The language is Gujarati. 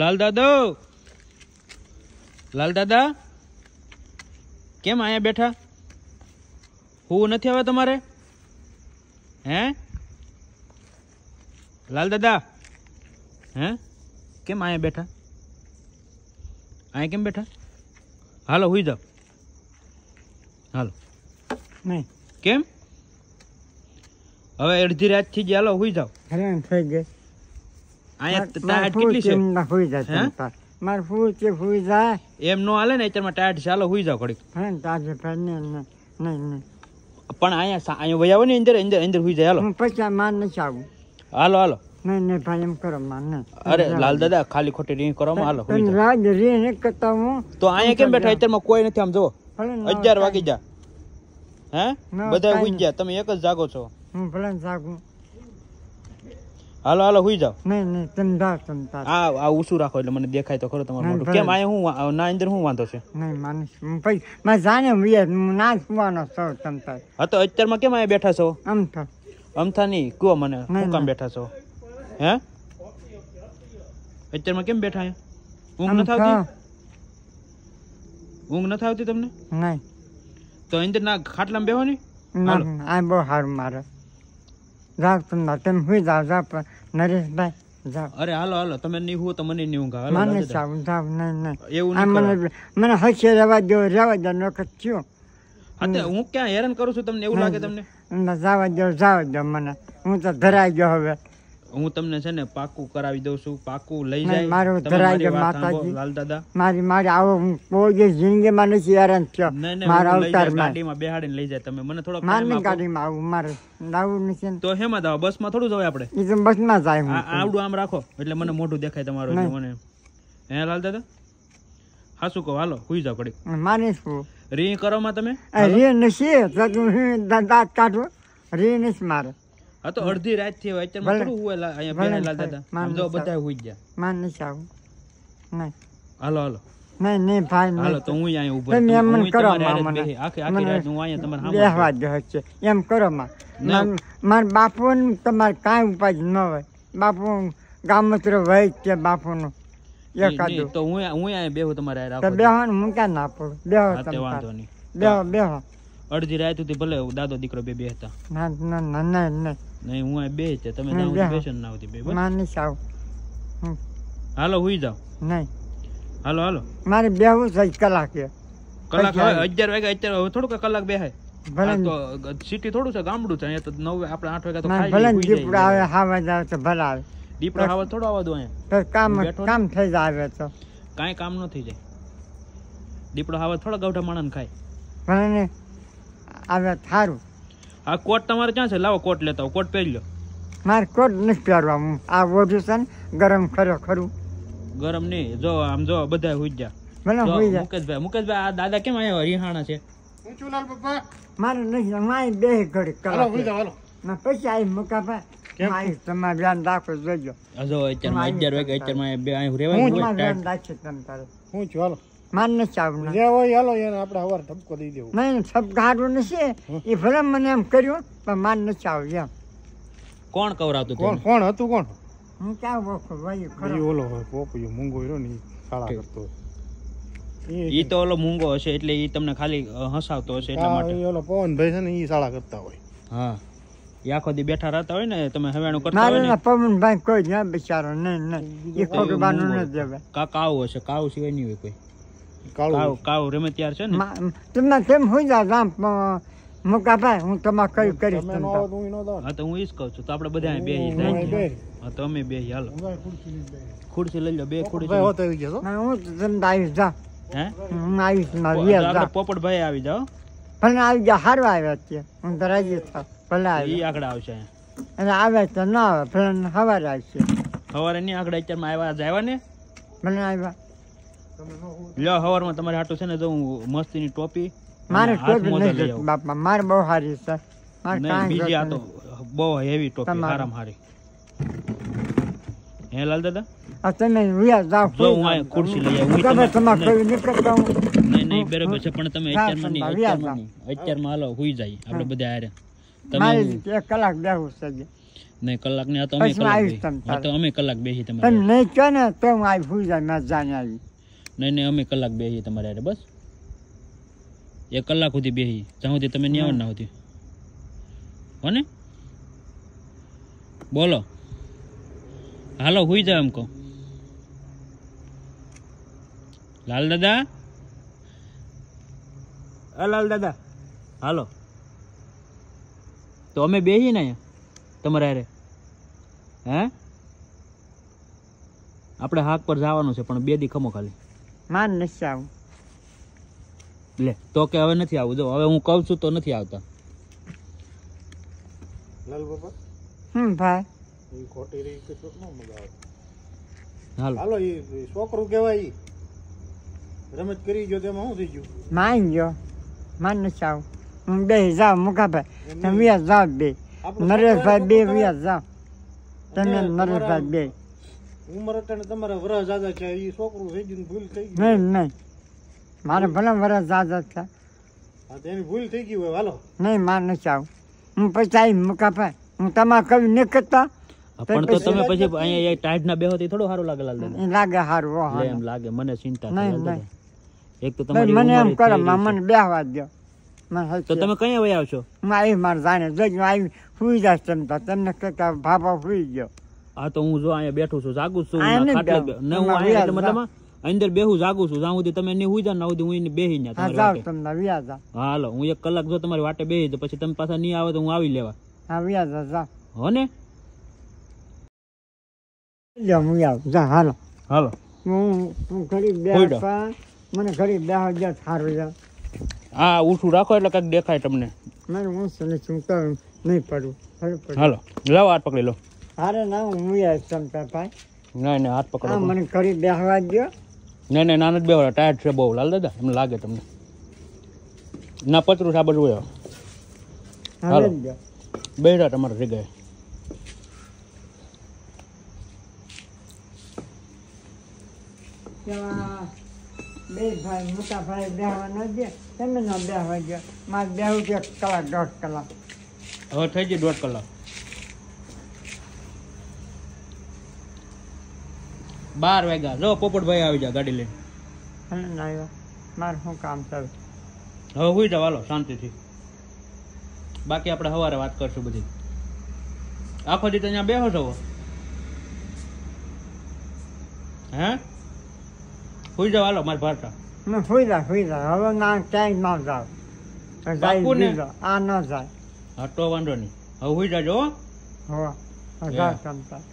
લાલ દાદો લાલ દાદા કેમ અહીંયા બેઠા હું નથી આવે તમારે હે લાલ દાદા હે કેમ અહીંયા બેઠા અહીંયા કેમ બેઠા હાલો હુઈ જાઓ હાલો નહીં કેમ હવે અડધી રાત થી જ હાલો હુઈ જાઓ થઈ ગઈ એમ કરો લાલ દાદા ખાલી ખોટી રીંગ કરો હાલો રાજ કરતા હું તો અહીંયા કેમ બેઠા અત્યારમાં કોઈ નથી આમ જો અગિયાર વાગી જા હે બધા સુઈ ગયા તમે એક જ જાગો છો હું ભલે જાગું હાલો હાલો હુઈ જાવ નહીં નહીં ચંદા ચંદા આ આ ઉસું રાખો એટલે મને દેખાય તો ખરો તમારું મોઢું કેમ આય હું ના અંદર હું વાંધો છે નહીં માનસ ભાઈ માં જાને હું ના સુવાનો છો ચંદા હા તો અત્યારમાં કેમ આયા બેઠા છો અમથા અમથા નહીં કયો મને હું કામ બેઠા છો હે અત્યારમાં કેમ બેઠા ઊંઘ નથી આવતી ઊંઘ નથી આવતી તમને નહીં તો અંદર ના ખાટલામાં બેહો ને ના આ બહુ હારું મારે રાખ તમને તેમ સુઈ જાવ જા નરેશભાઈ જાઓ અરે હાલો હાલો તમે નહીં હું તો મને જાવ નહીં એવું નહીં મને મને હસી રહેવા દો રહેવા દો થયો અત્યારે હું ક્યાં હેરાન કરું છું તમને એવું લાગે તમને જવા દો જવા દો મને હું તો ધરાઈ ગયો હવે હું તમને છે ને પાકું કરાવી દઉં છું પાકું લઈ જાય મારું ધરાય કે માતાજી લાલ દાદા મારી મારી આવો હું કોઈ જિંદગીમાં નથી હેરાન થયો મારા અવતારમાં ગાડીમાં બેહાડીને લઈ જાય તમે મને થોડો મારી ગાડીમાં આવું મારે લાવું નથી તો હેમાં દાવ બસમાં થોડું જવાય આપણે એ તો બસમાં જાય હું આવડું આમ રાખો એટલે મને મોઢું દેખાય તમારું મને હે લાલ દાદા શું કહો હાલો હુઈ જાવ ઘડી માની છું રી કરો માં તમે રી નથી દાંત કાઢો રી નથી મારે હા તો અડધી રાત થી હોય અત્યારે થોડું હોય અહીંયા પહેલા લાલતા હતા જો બધા હોઈ ગયા માન નથી આવું નહીં હાલો હાલો નહીં નહીં ભાઈ હાલો તો હું અહીંયા ઉભો તમે એમ કરો માં મને આખી આખી રાત હું અહીંયા તમારે સાંભળું બેહવા જ હશે એમ કરો માં માર બાપુ તમારે કાંઈ ઉપાય ન હોય બાપુ ગામત્ર વહી છે બાપુનો એકાદું તો હું હું અહીંયા તમારે રાખો બેહવાનું હું ક્યાં ના પડું બેહો તમે વાંધો નહીં અડધી રાત સુધી ભલે દાદો દીકરો બે બેહતા ના ના ના ના નહીં હું આ બે છે તમે ના ઉઠી બેસો ના ઉઠી બે માની સાવ હાલો હુઈ જાવ નહીં હાલો હાલો મારે બેહવું છે કલાક કલાક હવે અગિયાર વાગે અત્યારે હવે થોડુંક કલાક બેહાય ભલે તો સિટી થોડું છે ગામડું છે અહીંયા તો નવ આપણે આઠ વાગ્યા તો ખાઈ ભલે દીપડા આવે હાવાજ આવે તો ભલે આવે દીપડા હાવાજ થોડો આવા દો અહીંયા કામ કામ થઈ જાય તો કાંઈ કામ ન થઈ જાય દીપડો હાવાજ થોડા ગાવઠા માણસ ખાય ભલે આવે થારું આ કોટ તમારે ક્યાં છે લાવો કોટ લેતા કોટ પહેરી લો મારે કોટ નથી પહેરવા હું આ ઓઢું છે ને ગરમ ખરો ખરું ગરમ નહીં જો આમ જો બધા હુઈ જા મુકેશભાઈ મુકેશભાઈ આ દાદા કેમ આયા હરિહાણા છે મારે નહીં માય બે ઘડી કરો હુઈ જા હાલો આઈ મુકાભા ધ્યાન રાખો અત્યારમાં હું છું હાલો માન નથી આવડે જે હોય હાલો એને આપણે નથી એ ભલે મને એમ કર્યું પણ માન નથી આવડે એમ કોણ કવરાતું કોણ કોણ હતું કોણ ઓલો પોપયો મૂંગો રહ્યો તો ઓલો મૂંગો હશે એટલે ઈ તમને ખાલી હસાવતો હશે એટલા માટે ઓલો પવનભાઈ છે ને ઈ સાળા કરતા હોય હા એ આખો દી બેઠા રહેતા હોય ને તમે હવેણું કરતા હોય ને પવનભાઈ કોઈ બિચારો નહીં નહીં એ ખોટું બાનું ન કાકા આવું હશે કાવ સિવાય નહીં હોય કોઈ કાળું હું તમા કઈ કરીશ કહું છું તો બધા બે ખુરશી લઈ લો બે આવી હું તમે આવી જા હે હું આવીશ મારી જા ભાઈ આવી જાઓ ભલે આવી જા હારવા આવ્યા છે હું તો રાજી ભલે આવી ઈ આગળ આવશે અને આવે તો ના આવે ભલે સવારે આવશે સવારે નહીં આગળ અત્યારમાં આવ્યા જ આવ્યા ને ભલે આવ્યા લ્યો હવારમાં તમારે હાટું છે ને જો હું મસ્તીની ટોપી મારે ટોપી નથી બાપા મારે બહુ સારી છે મારે કાંઈ બીજી આ બહુ હેવી ટોપી હારામ હારી હે લાલ દાદા આ તમે વ્યાજ જાવ જો હું આ ખુરશી લઈ આવું તમે તમારે કોઈ નીકળતા હું નહીં નહીં બરાબર છે પણ તમે અત્યારમાં નહીં અત્યારમાં અત્યારમાં હાલો હુઈ જાય આપણે બધા હારે કલાક બેહું છે નહીં કલાક અમે તો અમે કલાક બેસી તમે નહીં કહે ને તો હું આવી હુઈ જાય મેં જાણી આવી નહીં નહીં અમે કલાક બેસીએ તમારે અરે બસ એક કલાક સુધી બેસી જ્યાં સુધી તમે ન્યાવ ના સુધી કોને બોલો હાલો હુઈ જાવ એમ કહો લાલ દાદા હા લાલ દાદા હાલો તો અમે બેસી ને અહીંયા તમારે અરે હે આપણે હાક પર જવાનું છે પણ બે દી ખમો ખાલી માન નથી આવું લે તો કે હવે નથી આવું જો હવે હું કહું છું તો નથી આવતા હમ ભાઈ છોકરું કહેવાય રમત કરી જો તેમાં ગયો માન નથી આવું હું બે જાવ મુકાભાઈ તમે જાવ બે નરેશભાઈ બે વ્યાસ જાવ તમે નરેશભાઈ બે ઉંમર અટાણે તમારા વરસ જાજા છે નહીં મારે ભલે વરસ જાજા છે ભૂલ થઈ ગઈ હોય હાલો નહીં માર હું પછી મકાપા હું તમારા કવિ નહીં કરતા પણ તમે પછી અહીંયા ટાઈટ ના બેહો તો થોડું સારું લાગે લાલ દાદા લાગે એમ લાગે મને ચિંતા નહીં નહીં એક તો તમારી મને એમ કરો મને બેહવા દો તો તમે કઈ વયા આવશો હું આવી મારે જાણે જોજો આવી સુઈ જશે તમને કહેતા ભાપા સુઈ ગયો આ તો હું જો અહીંયા બેઠું છું જાગું છું ને હું અહીંયા મતલબ અંદર બેહું જાગું છું જ્યાં તમે નહીં હુઈ જાવ ના સુધી હું બેહી ના હાલો હું એક કલાક જો તમારી વાટે બેહી તો પછી તમે પાછા નહીં આવે તો હું આવી લેવા હો ને મને ઘડી બે હજાર હા ઊંચું રાખો એટલે કંઈક દેખાય તમને હાલો લાવો હાથ પકડી લો અરે ના હું એકદમ ભાઈ નહીં નહીં હાથ પકડો મને કરી બેહવા દો નહીં નહીં નાના જ બેહવા ટાયર્ડ છે બહુ લાલ દાદા એમ લાગે તમને ના પતરું છે આ બધું હોય હાલો બેડા તમારા જગ્યાએ બે ભાઈ મોટા ભાઈ બેહવા ન દે તમે ન બેહવા દો મારે બે છે કલાક દોઢ કલાક હવે થઈ ગઈ દોઢ કલાક બાર વાગ્યા જો પોપટભાઈ આવી જા ગાડી લઈને હવે હોઈ જાવ હાલો શાંતિથી બાકી આપણે સવારે વાત કરશું બધી આખો દી અહીંયા બેહો છો હે સુઈ જાવ હાલો મારા ભારતા સુઈ જાવ સુઈ જાવ હવે ના ક્યાંય ના જાવ આ ન જાય હા તો વાંધો નહીં હવે સુઈ જાજો હો હા